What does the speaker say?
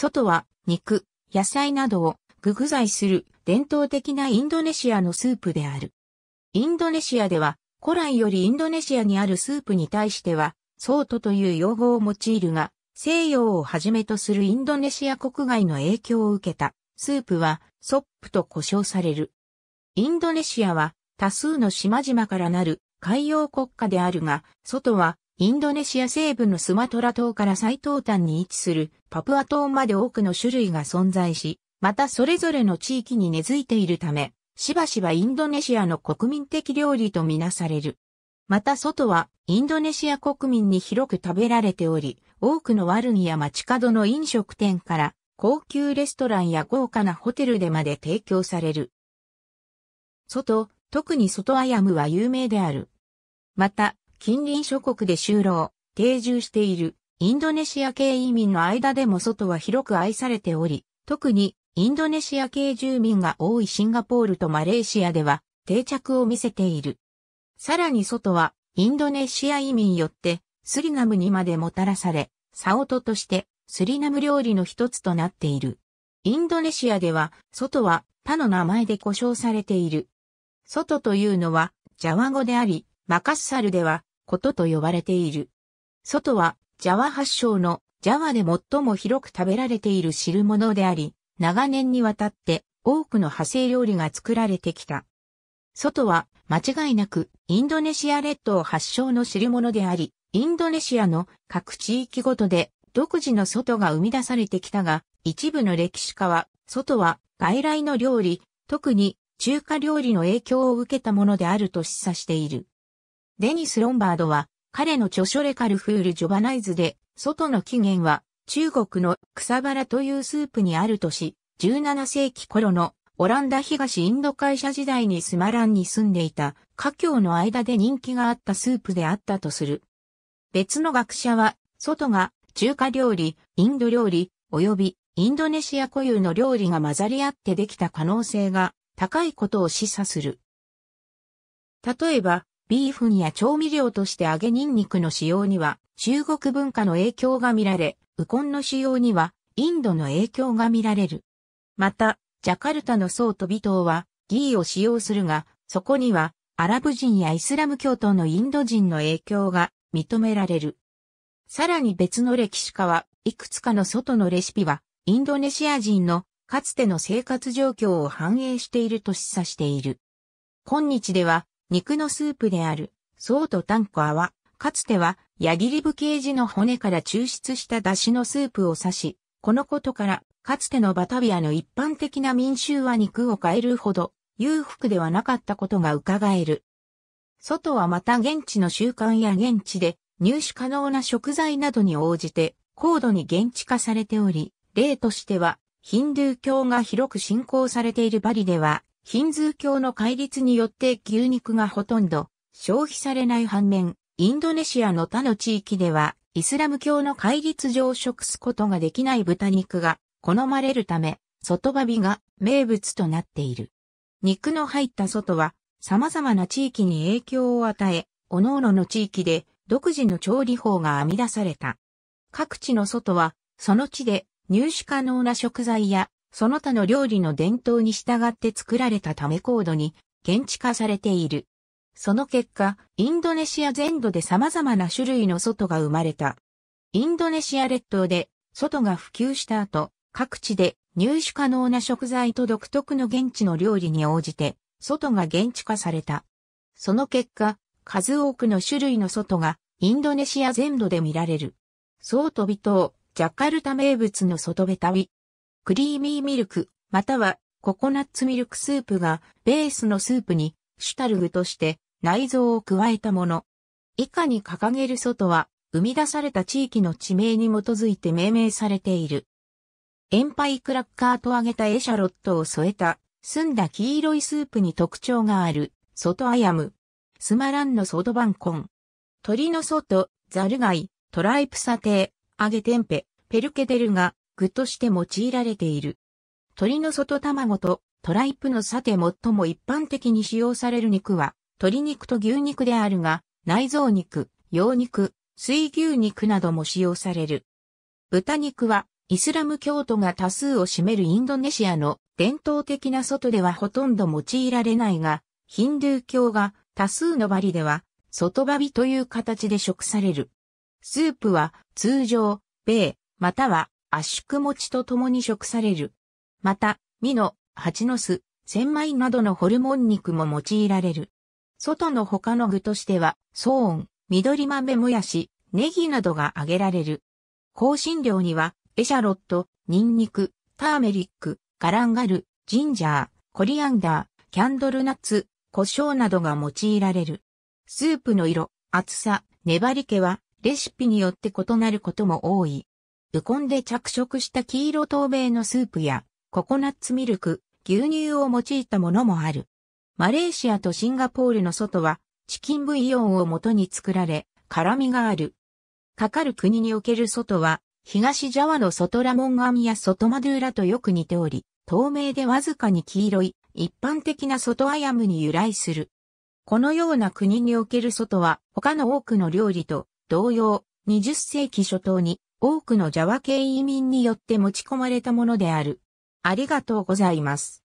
外は肉、野菜などを具具材する伝統的なインドネシアのスープである。インドネシアでは古来よりインドネシアにあるスープに対しては、ソートという用語を用いるが、西洋をはじめとするインドネシア国外の影響を受けたスープはソップと呼称される。インドネシアは多数の島々からなる海洋国家であるが、外はインドネシア西部のスマトラ島から最東端に位置するパプア島まで多くの種類が存在し、またそれぞれの地域に根付いているため、しばしばインドネシアの国民的料理とみなされる。また外はインドネシア国民に広く食べられており、多くのワルニや街角の飲食店から高級レストランや豪華なホテルでまで提供される。外、特に外アヤムは有名である。また、近隣諸国で就労、定住しているインドネシア系移民の間でも外は広く愛されており、特にインドネシア系住民が多いシンガポールとマレーシアでは定着を見せている。さらに外はインドネシア移民よってスリナムにまでもたらされ、サオトとしてスリナム料理の一つとなっている。インドネシアでは、外は他の名前で呼称されている。外というのは、ジャワ語であり、マカッサルでは、ことと呼ばれている。外は、ジャワ発祥の、ジャワで最も広く食べられている汁物であり、長年にわたって多くの派生料理が作られてきた。外は間違いなくインドネシア列島発祥の汁物であり、インドネシアの各地域ごとで独自の外が生み出されてきたが、一部の歴史家は、外は外来の料理、特に中華料理の影響を受けたものであると示唆している。デニス・ロンバードは、彼の著書レカルフール・ジョバナイズで、外の起源は、中国の草原というスープにあるとし、17世紀頃のオランダ東インド会社時代にスマランに住んでいた華僑の間で人気があったスープであったとする。別の学者は、外が中華料理、インド料理、及びインドネシア固有の料理が混ざり合ってできた可能性が高いことを示唆する。例えば、ビーフンや調味料として揚げニンニクの使用には中国文化の影響が見られ、ウコンの使用にはインドの影響が見られる。また、ジャカルタの層と美糖はギーを使用するが、そこにはアラブ人やイスラム教徒のインド人の影響が認められる。さらに別の歴史家は、いくつかの外のレシピは、インドネシア人のかつての生活状況を反映していると示唆している。今日では、肉のスープである、ソーとタンコアは、かつては、ヤギリブケージの骨から抽出した出汁のスープを指し、このことから、かつてのバタビアの一般的な民衆は肉を買えるほど、裕福ではなかったことが伺える。外はまた現地の習慣や現地で入手可能な食材などに応じて高度に現地化されており、例としてはヒンドゥー教が広く信仰されているバリではヒンズー教の戒律によって牛肉がほとんど消費されない反面、インドネシアの他の地域では、イスラム教の戒律上食すことができない豚肉が好まれるため、外バビが名物となっている。肉の入った外は様々な地域に影響を与え、各々の地域で独自の調理法が編み出された。各地の外は、その地で入手可能な食材やその他の料理の伝統に従って作られたためコードに現地化されている。その結果、インドネシア全土で様々な種類の外が生まれた。インドネシア列島で外が普及した後、各地で入手可能な食材と独特の現地の料理に応じて、外が現地化された。その結果、数多くの種類の外がインドネシア全土で見られる。ソートビ島、ジャカルタ名物の外ベタビ、クリーミーミルク、またはココナッツミルクスープがベースのスープにシュタルグとして内臓を加えたもの。以下に掲げる外は生み出された地域の地名に基づいて命名されている。エンパイクラッカーと揚げたエシャロットを添えた澄んだ黄色いスープに特徴がある外アヤム。スマランのソドバンコン。鳥の外、ザルガイ、トライプサテー、揚げテンペ、ペルケデルガ、具として用いられている。鶏の外卵とトライプのさて最も一般的に使用される肉は、鶏肉と牛肉であるが、内臓肉、羊肉、水牛肉なども使用される。豚肉は、イスラム教徒が多数を占めるインドネシアの伝統的な外ではほとんど用いられないが、ヒンドゥー教が多数のバリでは、外バビという形で食される。スープは通常、米、または圧縮餅と共に食される。また、ミノ、蜂の巣、千枚などのホルモン肉も用いられる。外の他の具としては、ソーン、緑豆もやし、ネギなどが揚げられる。香辛料には、エシャロット、ニンニク、ターメリック、ガランガル、ジンジャー、コリアンダー、キャンドルナッツ、胡椒などが用いられる。スープの色、厚さ、粘り気はレシピによって異なることも多い。ウコンで着色した黄色透明のスープや、ココナッツミルク、牛乳を用いたものもある。マレーシアとシンガポールの外は、チキンブイヨンを元に作られ、辛味がある。かかる国における外は、東ジャワの外ラモンアミや外マドゥーラとよく似ており、透明でわずかに黄色い、一般的な外アヤムに由来する。このような国における外は、他の多くの料理と同様、20世紀初頭に多くのジャワ系移民によって持ち込まれたものである。ありがとうございます。